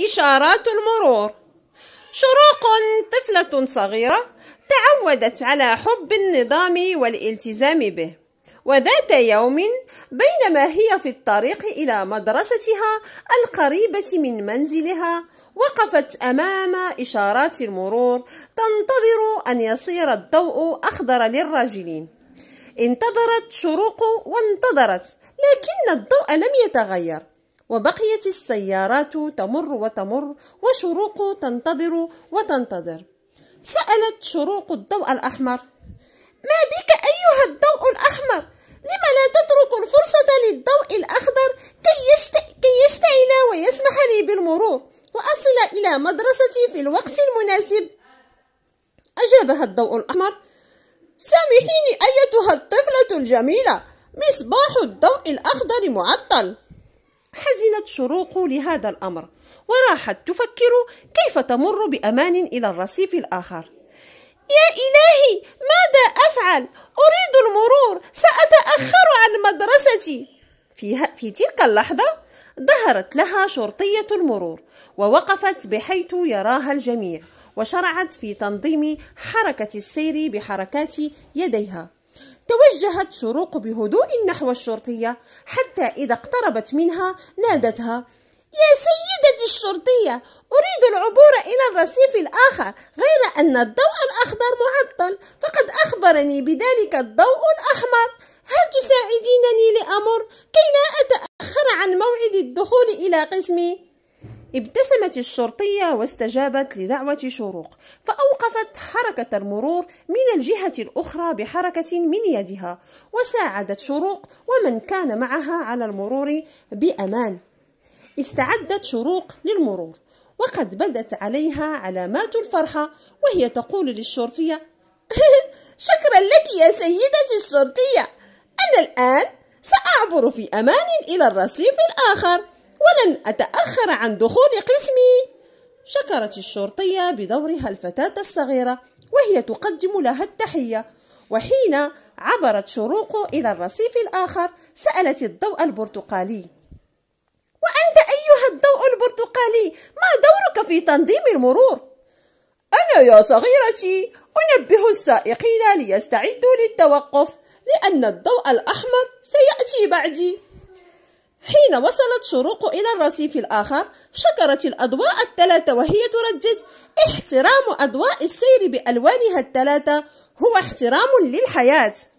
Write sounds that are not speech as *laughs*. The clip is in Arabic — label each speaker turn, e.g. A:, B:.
A: إشارات المرور شروق طفلة صغيرة تعودت على حب النظام والالتزام به وذات يوم بينما هي في الطريق إلى مدرستها القريبة من منزلها وقفت أمام إشارات المرور تنتظر أن يصير الضوء أخضر للراجلين انتظرت شروق وانتظرت لكن الضوء لم يتغير وبقيت السيارات تمر وتمر وشروق تنتظر وتنتظر سألت شروق الضوء الأحمر ما بك أيها الضوء الأحمر لم لا تترك الفرصة للضوء الأخضر كي, يشت... كي يشتعل ويسمح لي بالمرور وأصل إلى مدرستي في الوقت المناسب أجابها الضوء الأحمر سامحيني أيتها الطفلة الجميلة مصباح الضوء الأخضر معطل حزنت شروق لهذا الأمر وراحت تفكر كيف تمر بأمان إلى الرصيف الآخر يا إلهي ماذا أفعل؟ أريد المرور سأتأخر عن مدرستي في, في تلك اللحظة ظهرت لها شرطية المرور ووقفت بحيث يراها الجميع وشرعت في تنظيم حركة السير بحركات يديها توجهت شروق بهدوء نحو الشرطية حتى إذا اقتربت منها نادتها يا سيدتي الشرطية أريد العبور إلى الرصيف الآخر غير أن الضوء الأخضر معطل فقد أخبرني بذلك الضوء الأحمر هل تساعدينني لأمر كي لا أتأخر عن موعد الدخول إلى قسمي؟ ابتسمت الشرطية واستجابت لدعوة شروق فأوقفت حركة المرور من الجهة الأخرى بحركة من يدها وساعدت شروق ومن كان معها على المرور بأمان استعدت شروق للمرور وقد بدت عليها علامات الفرحة وهي تقول للشرطية *laughs* شكرا لك يا سيدتي الشرطية أنا الآن سأعبر في أمان إلى الرصيف الآخر ولن أتأخر عن دخول قسمي شكرت الشرطية بدورها الفتاة الصغيرة وهي تقدم لها التحية وحين عبرت شروق إلى الرصيف الآخر سألت الضوء البرتقالي وأنت أيها الضوء البرتقالي ما دورك في تنظيم المرور؟ أنا يا صغيرتي أنبه السائقين ليستعدوا للتوقف لأن الضوء الأحمر سيأتي بعدي حين وصلت شروق إلى الرصيف الآخر شكرت الأضواء الثلاثة وهي تردد احترام أضواء السير بألوانها الثلاثة هو احترام للحياة